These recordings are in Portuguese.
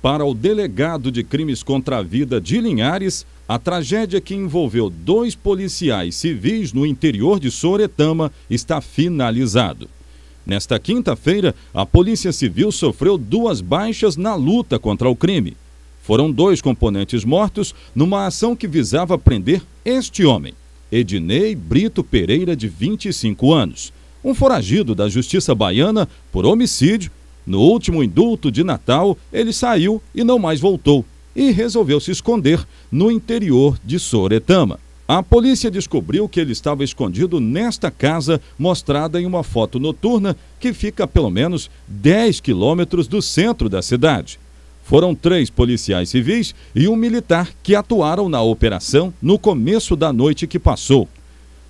Para o delegado de crimes contra a vida de Linhares, a tragédia que envolveu dois policiais civis no interior de Soretama está finalizado. Nesta quinta-feira, a Polícia Civil sofreu duas baixas na luta contra o crime. Foram dois componentes mortos numa ação que visava prender este homem, Ednei Brito Pereira, de 25 anos, um foragido da Justiça Baiana por homicídio no último indulto de Natal, ele saiu e não mais voltou e resolveu se esconder no interior de Soretama. A polícia descobriu que ele estava escondido nesta casa, mostrada em uma foto noturna que fica a pelo menos 10 quilômetros do centro da cidade. Foram três policiais civis e um militar que atuaram na operação no começo da noite que passou.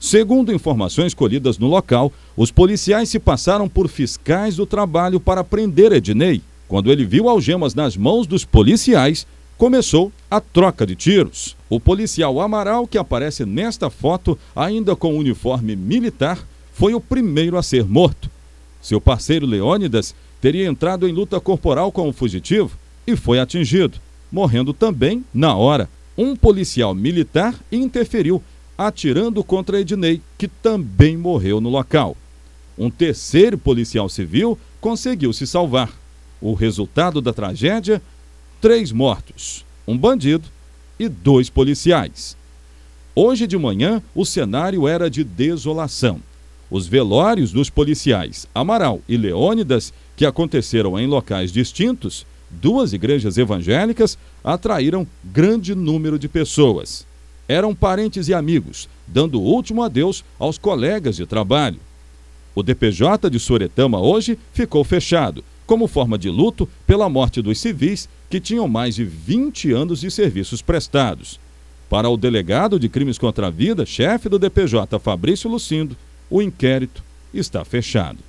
Segundo informações colhidas no local, os policiais se passaram por fiscais do trabalho para prender Ednei. Quando ele viu algemas nas mãos dos policiais, começou a troca de tiros. O policial Amaral, que aparece nesta foto ainda com uniforme militar, foi o primeiro a ser morto. Seu parceiro Leônidas teria entrado em luta corporal com o fugitivo e foi atingido, morrendo também na hora. Um policial militar interferiu atirando contra Ednei, que também morreu no local. Um terceiro policial civil conseguiu se salvar. O resultado da tragédia: três mortos, um bandido e dois policiais. Hoje de manhã, o cenário era de desolação. Os velórios dos policiais Amaral e Leônidas, que aconteceram em locais distintos, duas igrejas evangélicas, atraíram grande número de pessoas eram parentes e amigos, dando o último adeus aos colegas de trabalho. O DPJ de Soretama hoje ficou fechado, como forma de luto pela morte dos civis que tinham mais de 20 anos de serviços prestados. Para o delegado de crimes contra a vida, chefe do DPJ Fabrício Lucindo, o inquérito está fechado.